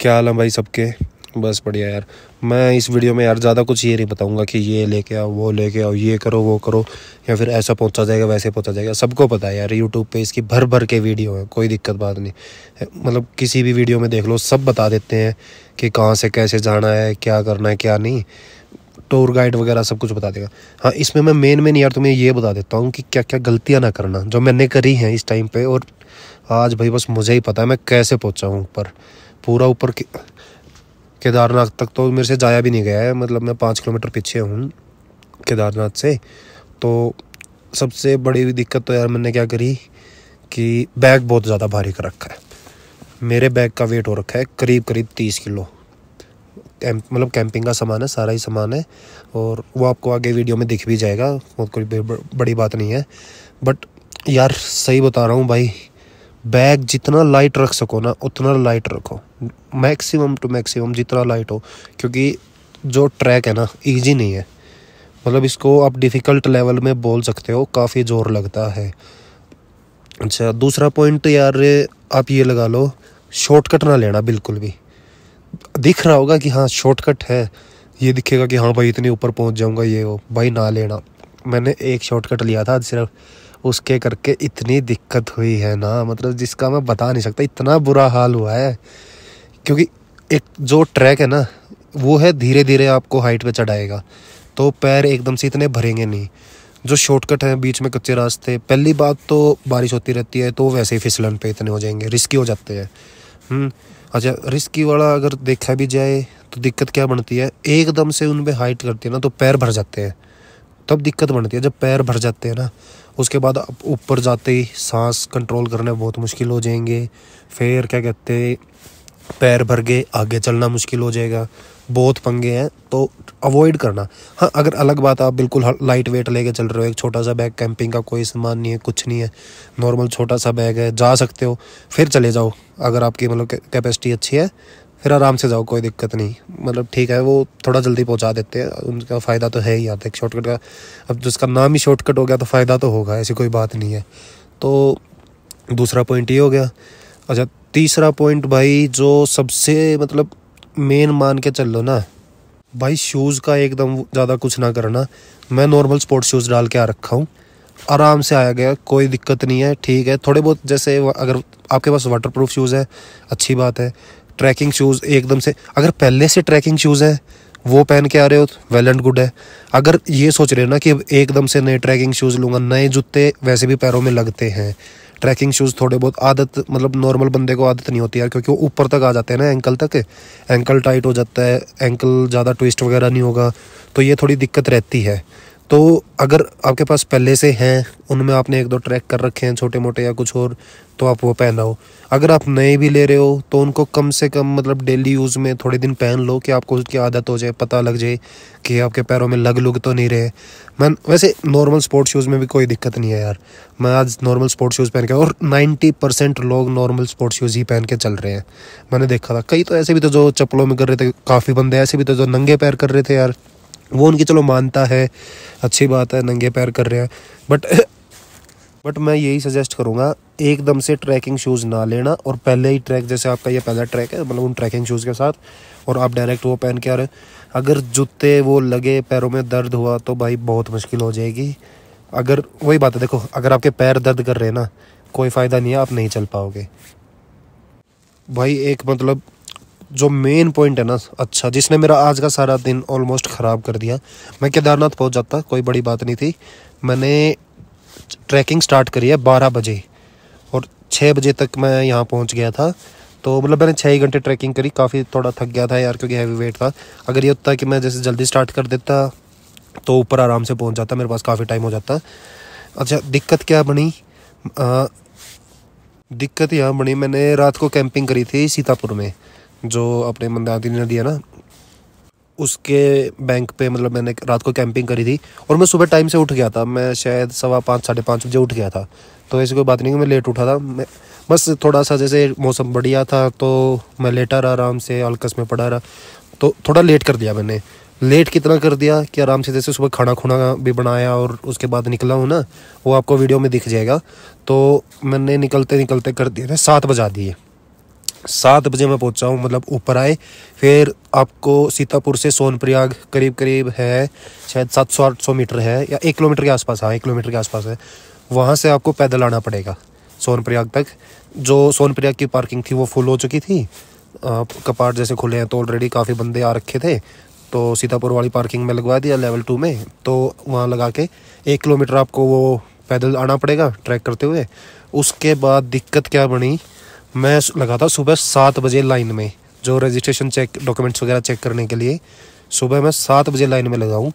क्या हाल है भाई सबके बस बढ़िया यार मैं इस वीडियो में यार ज़्यादा कुछ ये नहीं बताऊंगा कि ये लेके आओ वो लेके आओ ये करो वो करो या फिर ऐसा पहुंचा जाएगा वैसे पहुंचा जाएगा सबको पता है यार यूट्यूब पे इसकी भर भर के वीडियो हैं कोई दिक्कत बात नहीं मतलब किसी भी वीडियो में देख लो सब बता देते हैं कि कहाँ से कैसे जाना है क्या करना है क्या नहीं टूर गाइड वगैरह सब कुछ बता देगा हाँ इसमें मैं मेन मेन यार तुम्हें ये बता देता हूँ कि क्या क्या गलतियाँ ना करना जो मैंने करी हैं इस टाइम पर और आज भाई बस मुझे ही पता है मैं कैसे पहुँचा हूँ ऊपर पूरा ऊपर केदारनाथ तक तो मेरे से जाया भी नहीं गया है मतलब मैं पाँच किलोमीटर पीछे हूँ केदारनाथ से तो सबसे बड़ी दिक्कत तो यार मैंने क्या करी कि बैग बहुत ज़्यादा भारी कर रखा है मेरे बैग का वेट हो रखा है करीब करीब तीस किलो कैंप मतलब कैंपिंग का सामान है सारा ही सामान है और वो आपको आगे वीडियो में दिख भी जाएगा बहुत कोई बड़ी बात नहीं है बट यार सही बता रहा हूँ भाई बैग जितना लाइट रख सको ना उतना लाइट रखो मैक्सिमम टू मैक्सिमम जितना लाइट हो क्योंकि जो ट्रैक है ना इजी नहीं है मतलब इसको आप डिफ़िकल्ट लेवल में बोल सकते हो काफ़ी ज़ोर लगता है अच्छा दूसरा पॉइंट तो यार आप ये लगा लो शॉर्टकट ना लेना बिल्कुल भी दिख रहा होगा कि हाँ शॉर्टकट है ये दिखेगा कि हाँ भाई इतने ऊपर पहुंच जाऊंगा ये हो भाई ना लेना मैंने एक शॉर्टकट लिया था सिर्फ उसके करके इतनी दिक्कत हुई है ना मतलब जिसका मैं बता नहीं सकता इतना बुरा हाल हुआ है क्योंकि एक जो ट्रैक है ना वो है धीरे धीरे आपको हाइट पे चढ़ाएगा तो पैर एकदम से इतने भरेंगे नहीं जो शॉर्टकट है बीच में कच्चे रास्ते पहली बात तो बारिश होती रहती है तो वैसे ही फिसलन पे इतने हो जाएंगे रिस्की हो जाते हैं हम्म, अच्छा रिस्की वाला अगर देखा भी जाए तो दिक्कत क्या बनती है एकदम से उन पर हाइट करती है ना तो पैर भर जाते हैं तब दिक्कत बनती है जब पैर भर जाते हैं ना उसके बाद ऊपर जाते ही सांस कंट्रोल करना बहुत मुश्किल हो जाएंगे फिर क्या कहते हैं पैर भर गए आगे चलना मुश्किल हो जाएगा बहुत पंगे हैं तो अवॉइड करना हाँ अगर अलग बात आप बिल्कुल लाइट वेट लेके चल रहे हो एक छोटा सा बैग कैंपिंग का कोई सामान नहीं है कुछ नहीं है नॉर्मल छोटा सा बैग है जा सकते हो फिर चले जाओ अगर आपकी मतलब कैपेसिटी अच्छी है फिर आराम से जाओ कोई दिक्कत नहीं मतलब ठीक है वो थोड़ा जल्दी पहुंचा देते हैं उनका फ़ायदा तो है ही आता है शॉर्टकट का अब जिसका नाम ही शॉर्टकट हो गया तो फ़ायदा तो होगा ऐसी कोई बात नहीं है तो दूसरा पॉइंट ये हो गया अच्छा तीसरा पॉइंट भाई जो सबसे मतलब मेन मान के चल लो ना भाई शूज़ का एकदम ज़्यादा कुछ ना करना मैं नॉर्मल स्पोर्ट्स शूज़ डाल के आ रखा हूँ आराम से आया गया कोई दिक्कत नहीं है ठीक है थोड़े बहुत जैसे अगर आपके पास वाटर प्रूफ शूज़ है अच्छी बात है ट्रैकिंग शूज़ एकदम से अगर पहले से ट्रैकिंग शूज़ हैं वो पहन के आ रहे हो वेल एंड गुड है अगर ये सोच रहे हो ना कि एकदम से नए ट्रैकिंग शूज़ लूँगा नए जूते वैसे भी पैरों में लगते हैं ट्रैकिंग शूज़ थोड़े बहुत आदत मतलब नॉर्मल बंदे को आदत नहीं होती यार क्योंकि वो ऊपर तक आ जाते हैं ना एंकल तक एंकल टाइट हो जाता है एंकल ज़्यादा ट्विस्ट वगैरह नहीं होगा तो ये थोड़ी दिक्कत रहती है तो अगर आपके पास पहले से हैं उनमें आपने एक दो ट्रैक कर रखे हैं छोटे मोटे या कुछ और तो आप वो पहन लो अगर आप नए भी ले रहे हो तो उनको कम से कम मतलब डेली यूज़ में थोड़े दिन पहन लो कि आपको उसकी आदत हो जाए पता लग जाए कि आपके पैरों में लग लुग तो नहीं रहे मैं वैसे नॉर्मल स्पोर्ट्स शूज़ में भी कोई दिक्कत नहीं है यार मैं आज नॉर्मल स्पोर्ट्स शूज़ पहन के और नाइन्टी परसेंट लोग नॉर्मल स्पोर्ट्स शूज़ ही पहन के चल रहे हैं मैंने देखा था कई तो ऐसे भी तो जो चप्पलों में कर रहे थे काफ़ी बंदे ऐसे भी तो जो नंगे पैर कर रहे थे यार वो उनकी चलो मानता है अच्छी बात है नंगे पैर कर रहे हैं बट बट मैं यही सजेस्ट करूँगा एकदम से ट्रैकिंग शूज़ ना लेना और पहले ही ट्रैक जैसे आपका ये पहला ट्रैक है मतलब उन ट्रैकिंग शूज़ के साथ और आप डायरेक्ट वो पहन के आ रहे अगर जूते वो लगे पैरों में दर्द हुआ तो भाई बहुत मुश्किल हो जाएगी अगर वही बात है देखो अगर आपके पैर दर्द कर रहे हैं ना कोई फ़ायदा नहीं है आप नहीं चल पाओगे भाई एक मतलब जो मेन पॉइंट है ना अच्छा जिसने मेरा आज का सारा दिन ऑलमोस्ट ख़राब कर दिया मैं केदारनाथ पहुंच जाता कोई बड़ी बात नहीं थी मैंने ट्रैकिंग स्टार्ट करी है बारह बजे और छः बजे तक मैं यहाँ पहुँच गया था तो मतलब मैंने छः ही घंटे ट्रैकिंग करी काफ़ी थोड़ा थक गया था यार क्योंकि हैवी वेट था अगर ये होता कि मैं जैसे जल्दी स्टार्ट कर देता तो ऊपर आराम से पहुँच जाता मेरे पास काफ़ी टाइम हो जाता अच्छा दिक्कत क्या बनी आ, दिक्कत यहाँ बनी मैंने रात को कैंपिंग करी थी सीतापुर में जो अपने मंदादी ने दिया ना उसके बैंक पे मतलब मैंने रात को कैंपिंग करी थी और मैं सुबह टाइम से उठ गया था मैं शायद सवा पाँच साढ़े पाँच बजे उठ गया था तो ऐसी कोई बात नहीं कि मैं लेट उठा था मैं बस थोड़ा सा जैसे मौसम बढ़िया था तो मैं लेटा रहा आराम से अलकस में पड़ा रहा तो थोड़ा लेट कर दिया मैंने लेट कितना कर दिया कि आराम से जैसे सुबह खाना खुना भी बनाया और उसके बाद निकला हूँ ना वो आपको वीडियो में दिख जाएगा तो मैंने निकलते निकलते कर दिए थे सात बजा दिए सात बजे मैं पहुंचा हूँ मतलब ऊपर आए फिर आपको सीतापुर से सोनप्रयाग करीब करीब है शायद सात सौ आठ सौ मीटर है या एक किलोमीटर के आसपास हाँ एक किलोमीटर के आसपास है वहाँ से आपको पैदल आना पड़ेगा सोनप्रयाग तक जो सोनप्रयाग की पार्किंग थी वो फुल हो चुकी थी कपाट जैसे खुले हैं तो ऑलरेडी काफ़ी बंदे आ रखे थे तो सीतापुर वाली पार्किंग में लगवा दिया लेवल टू में तो वहाँ लगा के एक किलोमीटर आपको वो पैदल आना पड़ेगा ट्रैक करते हुए उसके बाद दिक्कत क्या बनी मैं लगा था सुबह सात बजे लाइन में जो रजिस्ट्रेशन चेक डॉक्यूमेंट्स वगैरह चेक करने के लिए सुबह मैं सात बजे लाइन में लगा हूँ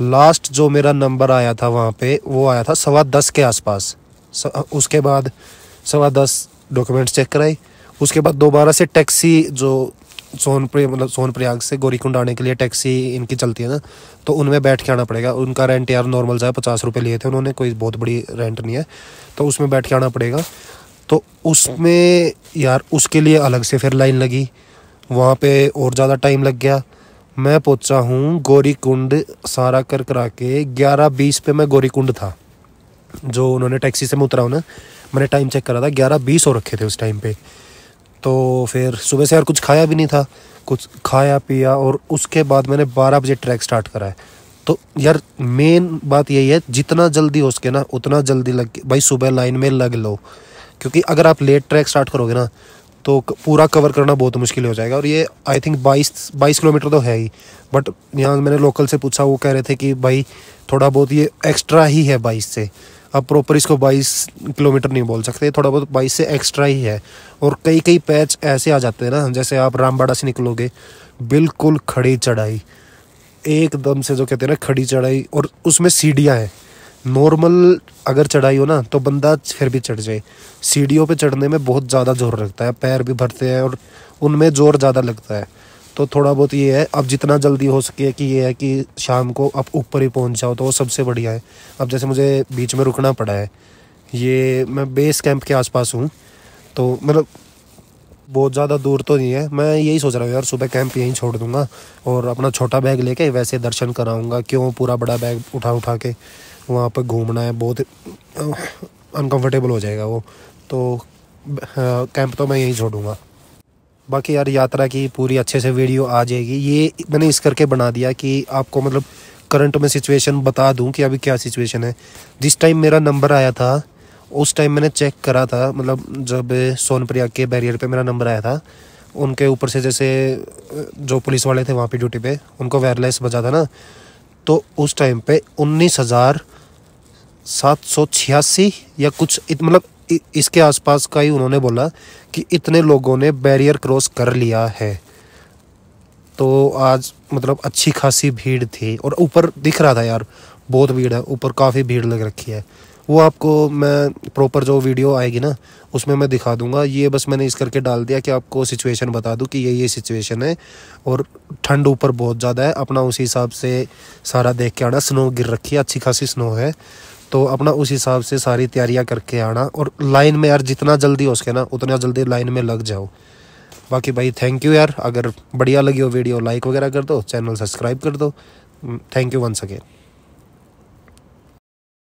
लास्ट जो मेरा नंबर आया था वहाँ पे वो आया था सवा दस के आसपास उसके बाद सवा दस डॉक्यूमेंट्स चेक कराए उसके बाद दोबारा से टैक्सी जो सोनप्री मतलब सोन प्रयाग से गौरीकुंड आने के लिए टैक्सी इनकी चलती है ना तो उनमें बैठ के आना पड़ेगा उनका रेंट यार नॉर्मल सा है पचास रुपये लिए थे उन्होंने कोई बहुत बड़ी रेंट नहीं है तो उसमें बैठ के आना पड़ेगा तो उसमें यार उसके लिए अलग से फिर लाइन लगी वहाँ पे और ज़्यादा टाइम लग गया मैं पहुँचा हूँ गौरी कुंड सारा कर करा के ग्यारह बीस पे मैं गौरी कुंड था जो उन्होंने टैक्सी से मैं उतरा हूँ ना मैंने टाइम चेक करा था ग्यारह बीस हो रखे थे उस टाइम पे तो फिर सुबह से यार कुछ खाया भी नहीं था कुछ खाया पिया और उसके बाद मैंने बारह बजे ट्रैक स्टार्ट करा है तो यार मेन बात यही है जितना जल्दी हो सके ना उतना जल्दी लग भाई सुबह लाइन में लग लो क्योंकि अगर आप लेट ट्रैक स्टार्ट करोगे ना तो पूरा कवर करना बहुत मुश्किल हो जाएगा और ये आई थिंक 22 बाईस किलोमीटर तो है ही बट यहाँ मैंने लोकल से पूछा वो कह रहे थे कि भाई थोड़ा बहुत ये एक्स्ट्रा ही है 22 से अब प्रॉपर इसको 22 किलोमीटर नहीं बोल सकते थोड़ा बहुत 22 से एक्स्ट्रा ही है और कई कई पैच ऐसे आ जाते हैं ना जैसे आप रामबाड़ा से निकलोगे बिल्कुल खड़ी चढ़ाई एकदम से जो कहते हैं ना खड़ी चढ़ाई और उसमें सीढ़ियाँ हैं नॉर्मल अगर चढ़ाई हो ना तो बंदा फिर भी चढ़ जाए सीढ़ियों पे चढ़ने में बहुत ज़्यादा जोर लगता है पैर भी भरते हैं और उनमें ज़ोर ज़्यादा लगता है तो थोड़ा बहुत ये है अब जितना जल्दी हो सके कि ये है कि शाम को आप ऊपर ही पहुंच जाओ तो वो सबसे बढ़िया है अब जैसे मुझे बीच में रुकना पड़ा है ये मैं बेस कैंप के आसपास हूँ तो मतलब बहुत ज़्यादा दूर तो नहीं है मैं यही सोच रहा हूँ यार सुबह कैंप यहीं छोड़ दूँगा और अपना छोटा बैग लेके वैसे दर्शन कराऊँगा क्यों पूरा बड़ा बैग उठा उठा के वहाँ पर घूमना है बहुत अनकंफर्टेबल हो जाएगा वो तो कैंप हाँ, तो मैं यहीं छोड़ूंगा बाकी यार यात्रा की पूरी अच्छे से वीडियो आ जाएगी ये मैंने इस करके बना दिया कि आपको मतलब करंट में सिचुएशन बता दूं कि अभी क्या सिचुएशन है जिस टाइम मेरा नंबर आया था उस टाइम मैंने चेक करा था मतलब जब सोनप्रिया के बैरियर पे मेरा नंबर आया था उनके ऊपर से जैसे जो पुलिस वाले थे वहाँ पे ड्यूटी पे उनको वायरलेस बजा था ना तो उस टाइम पे उन्नीस हज़ार सात सौ छियासी या कुछ मतलब इसके आसपास का ही उन्होंने बोला कि इतने लोगों ने बैरियर क्रॉस कर लिया है तो आज मतलब अच्छी खासी भीड़ थी और ऊपर दिख रहा था यार बहुत भीड़ है ऊपर काफ़ी भीड़ लग रखी है वो आपको मैं प्रॉपर जो वीडियो आएगी ना उसमें मैं दिखा दूंगा ये बस मैंने इस करके डाल दिया कि आपको सिचुएशन बता दूं कि ये ये सिचुएशन है और ठंड ऊपर बहुत ज़्यादा है अपना उसी हिसाब से सारा देख के आना स्नो गिर रखी है अच्छी खासी स्नो है तो अपना उस हिसाब से सारी तैयारियाँ करके आना और लाइन में यार जितना जल्दी हो सके ना उतना जल्दी लाइन में लग जाओ बाकी भाई थैंक यू यार अगर बढ़िया लगी हो वीडियो लाइक वगैरह कर दो चैनल सब्सक्राइब कर दो थैंक यू वंस अगेन